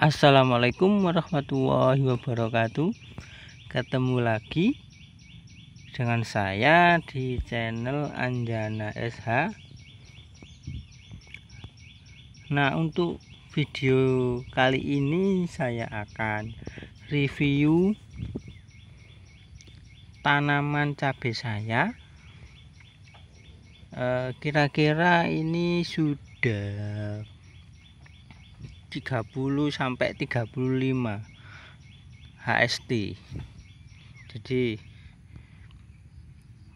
Assalamualaikum warahmatullahi wabarakatuh Ketemu lagi Dengan saya di channel Anjana SH Nah untuk video kali ini Saya akan review Tanaman cabai saya eh, Kira-kira ini sudah 30 sampai 35 HST jadi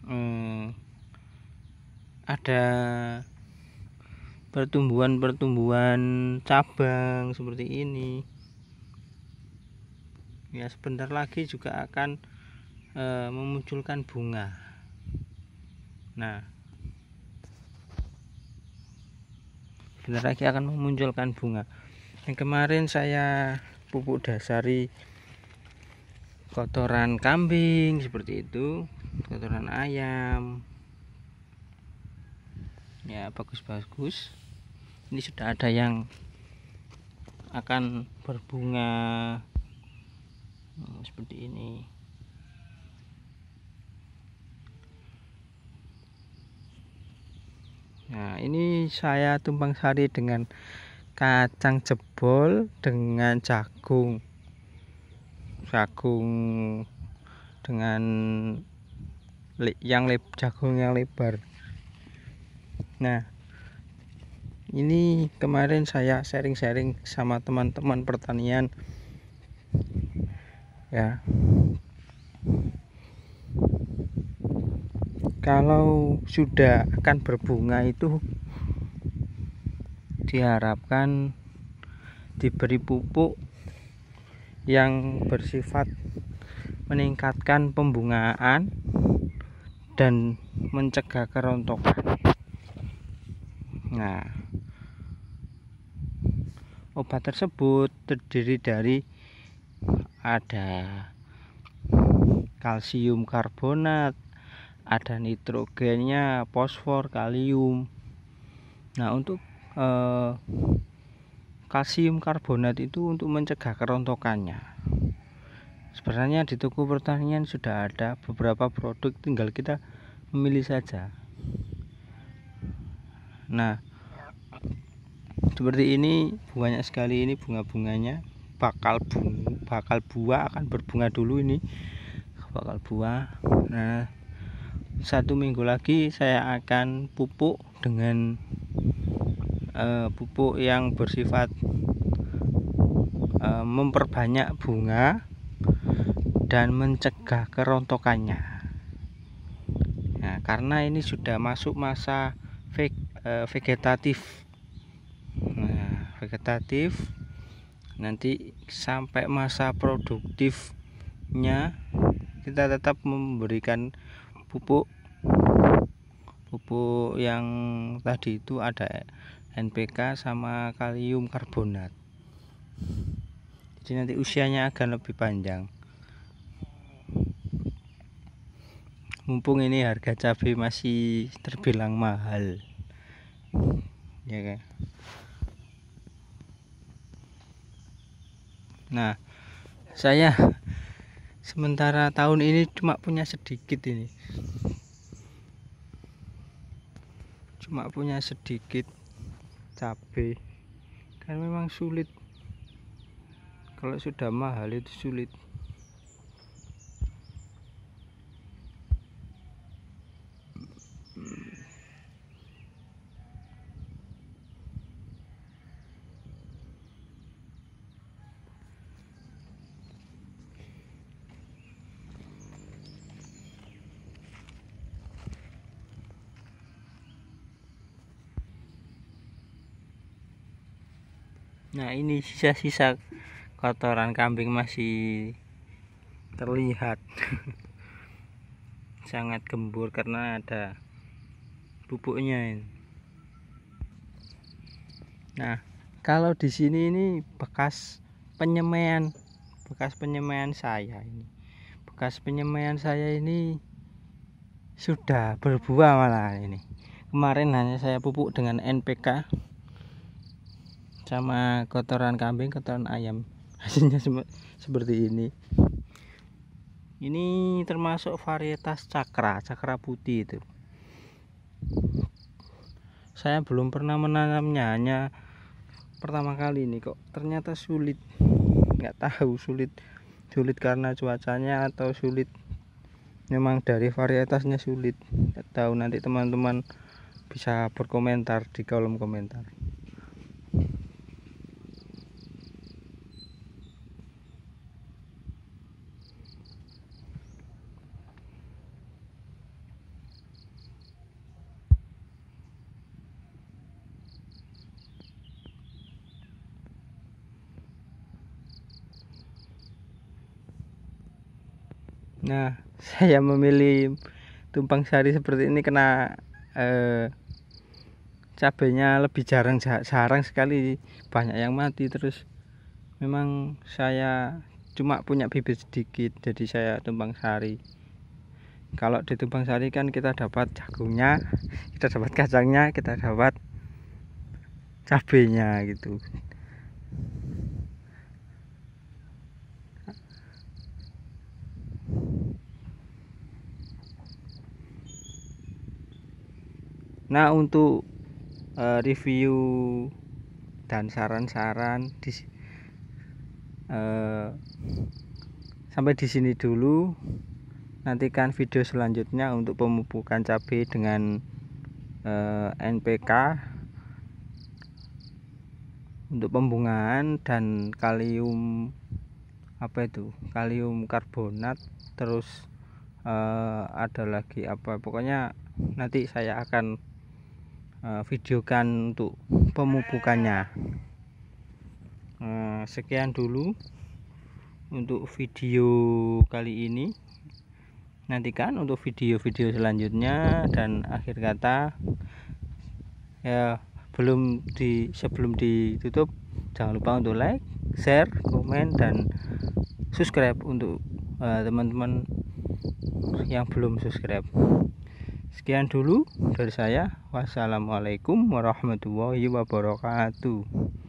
hmm, ada pertumbuhan-pertumbuhan cabang seperti ini ya sebentar lagi juga akan e, memunculkan bunga nah sebentar lagi akan memunculkan bunga yang kemarin saya pupuk dasari kotoran kambing seperti itu kotoran ayam ya bagus-bagus ini sudah ada yang akan berbunga hmm, seperti ini nah ini saya tumpang sari dengan kacang jebol dengan jagung jagung dengan yang le jagung yang lebar nah ini kemarin saya sharing-sharing sama teman-teman pertanian ya kalau sudah akan berbunga itu diharapkan diberi pupuk yang bersifat meningkatkan pembungaan dan mencegah kerontokan. Nah, obat tersebut terdiri dari ada kalsium karbonat, ada nitrogennya, fosfor, kalium. Nah, untuk eh, kalsium karbonat itu untuk mencegah kerontokannya sebenarnya di toko pertanian sudah ada beberapa produk tinggal kita memilih saja nah seperti ini banyak sekali ini bunga-bunganya bakal bunga, bakal buah akan berbunga dulu ini bakal buah nah satu minggu lagi saya akan pupuk dengan Eh, pupuk yang bersifat eh, memperbanyak bunga dan mencegah kerontokannya nah, karena ini sudah masuk masa veg, eh, vegetatif nah, vegetatif nanti sampai masa produktifnya kita tetap memberikan pupuk pupuk yang tadi itu ada NPK sama kalium karbonat jadi nanti usianya agak lebih panjang mumpung ini harga cabai masih terbilang mahal ya kan nah saya sementara tahun ini cuma punya sedikit ini cuma punya sedikit cabai kan memang sulit kalau sudah mahal itu sulit nah ini sisa-sisa kotoran kambing masih terlihat sangat gembur karena ada pupuknya ini. nah kalau di sini ini bekas penyemaian bekas penyemaian saya ini bekas penyemaian saya ini sudah berbuah malah ini kemarin hanya saya pupuk dengan NPK sama kotoran kambing kotoran ayam hasilnya seperti ini ini termasuk varietas cakra cakra putih itu saya belum pernah menanamnya hanya pertama kali ini kok ternyata sulit nggak tahu sulit sulit karena cuacanya atau sulit memang dari varietasnya sulit nggak tahu nanti teman-teman bisa berkomentar di kolom komentar Nah, saya memilih tumpang sari seperti ini karena eh, cabenya lebih jarang jarang sekali banyak yang mati terus memang saya cuma punya bibit sedikit jadi saya tumpang sari kalau di tumpang sari kan kita dapat jagungnya kita dapat kacangnya kita dapat cabenya gitu nah untuk uh, review dan saran-saran di uh, sampai di sini dulu nantikan video selanjutnya untuk pemupukan cabai dengan uh, eh, NPK untuk pembungaan dan kalium apa itu kalium karbonat terus uh, ada lagi apa pokoknya nanti saya akan Eh, videokan untuk pemupukannya eh, sekian dulu untuk video kali ini nantikan untuk video-video selanjutnya dan akhir kata ya belum di sebelum ditutup jangan lupa untuk like share komen dan subscribe untuk eh, teman-teman uh, teman -teman yang belum subscribe Sekian dulu dari saya. Wassalamualaikum warahmatullahi wabarakatuh.